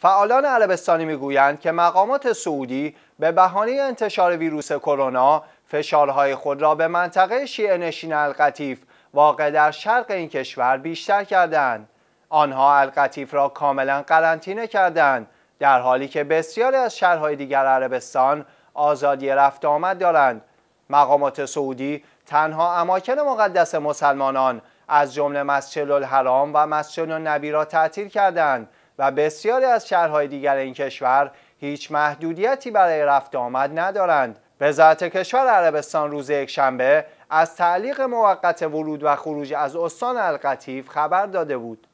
فعالان عربستانی میگویند که مقامات سعودی به بهانه انتشار ویروس کرونا فشارهای خود را به منطقه شیعه نشین القطیف واقع در شرق این کشور بیشتر کردند. آنها القطیف را کاملا قرنطینه کردند در حالی که بسیاری از شهرهای دیگر عربستان آزادی رفت آمد دارند. مقامات سعودی تنها اماکن مقدس مسلمانان از جمله مسجد الحرام و مسجد النبی را تعطیل کردند و بسیاری از شهرهای دیگر این کشور هیچ محدودیتی برای رفت آمد ندارند وزارت کشور عربستان روز یکشنبه از تعلیق موقت ورود و خروج از استان القطیف خبر داده بود